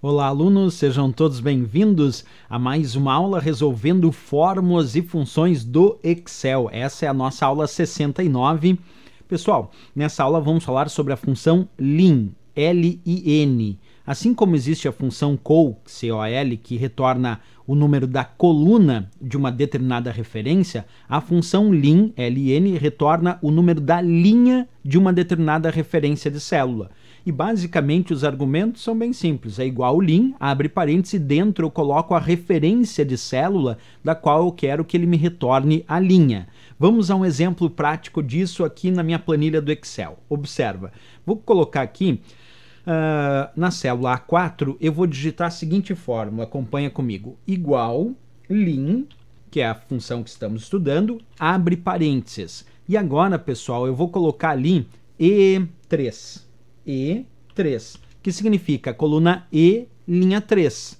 Olá, alunos, sejam todos bem-vindos a mais uma aula resolvendo fórmulas e funções do Excel. Essa é a nossa aula 69. Pessoal, nessa aula vamos falar sobre a função LIN, L-I-N. Assim como existe a função COL, C-O-L, que retorna o número da coluna de uma determinada referência, a função LIN, L-I-N, retorna o número da linha de uma determinada referência de célula. E basicamente os argumentos são bem simples. É igual o Lean, abre parênteses dentro eu coloco a referência de célula da qual eu quero que ele me retorne a linha. Vamos a um exemplo prático disso aqui na minha planilha do Excel. Observa, vou colocar aqui uh, na célula A4, eu vou digitar a seguinte fórmula, acompanha comigo, igual Lean, que é a função que estamos estudando, abre parênteses. E agora, pessoal, eu vou colocar ali E3, e3, que significa coluna E, linha 3.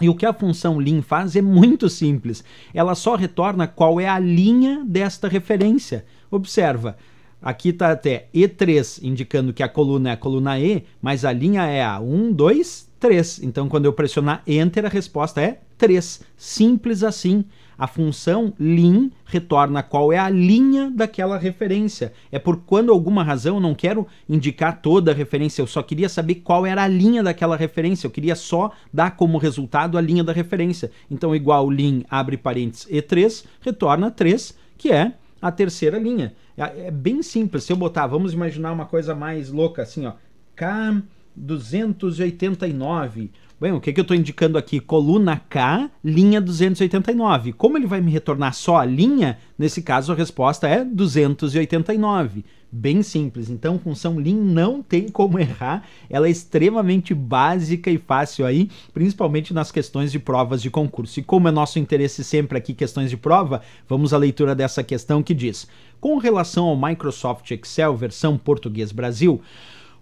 E o que a função lim faz é muito simples. Ela só retorna qual é a linha desta referência. Observa, aqui está até E3, indicando que a coluna é a coluna E, mas a linha é a 1, 2, 3. 3. Então, quando eu pressionar Enter, a resposta é 3. Simples assim. A função lin retorna qual é a linha daquela referência. É por quando alguma razão eu não quero indicar toda a referência, eu só queria saber qual era a linha daquela referência, eu queria só dar como resultado a linha da referência. Então, igual lin abre parênteses E3, retorna 3, que é a terceira linha. É, é bem simples. Se eu botar, vamos imaginar uma coisa mais louca assim, ó. K 289. Bem, o que, é que eu estou indicando aqui? Coluna K, linha 289. Como ele vai me retornar só a linha, nesse caso a resposta é 289. Bem simples. Então, função lean não tem como errar. Ela é extremamente básica e fácil aí, principalmente nas questões de provas de concurso. E como é nosso interesse sempre aqui questões de prova, vamos à leitura dessa questão que diz: Com relação ao Microsoft Excel versão português Brasil,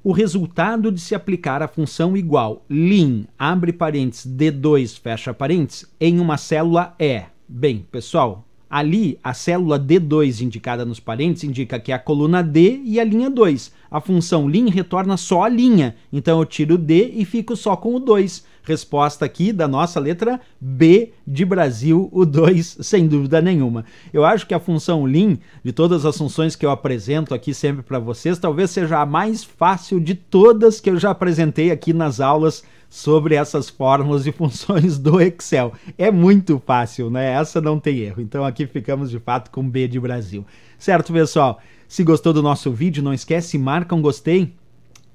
o resultado de se aplicar a função igual lin, abre parênteses, D2, fecha parênteses, em uma célula é. Bem, pessoal, Ali, a célula D2 indicada nos parênteses indica que é a coluna D e a linha 2. A função lin retorna só a linha, então eu tiro o D e fico só com o 2. Resposta aqui da nossa letra B de Brasil, o 2, sem dúvida nenhuma. Eu acho que a função lin, de todas as funções que eu apresento aqui sempre para vocês, talvez seja a mais fácil de todas que eu já apresentei aqui nas aulas sobre essas fórmulas e funções do Excel. É muito fácil, né? Essa não tem erro. Então aqui ficamos de fato com B de Brasil. Certo, pessoal? Se gostou do nosso vídeo, não esquece, marca um gostei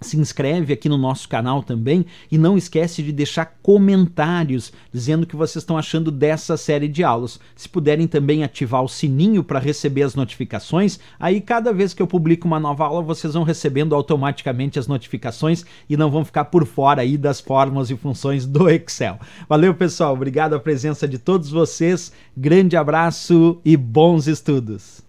se inscreve aqui no nosso canal também e não esquece de deixar comentários dizendo o que vocês estão achando dessa série de aulas. Se puderem também ativar o sininho para receber as notificações, aí cada vez que eu publico uma nova aula vocês vão recebendo automaticamente as notificações e não vão ficar por fora aí das formas e funções do Excel. Valeu, pessoal, obrigado a presença de todos vocês. Grande abraço e bons estudos.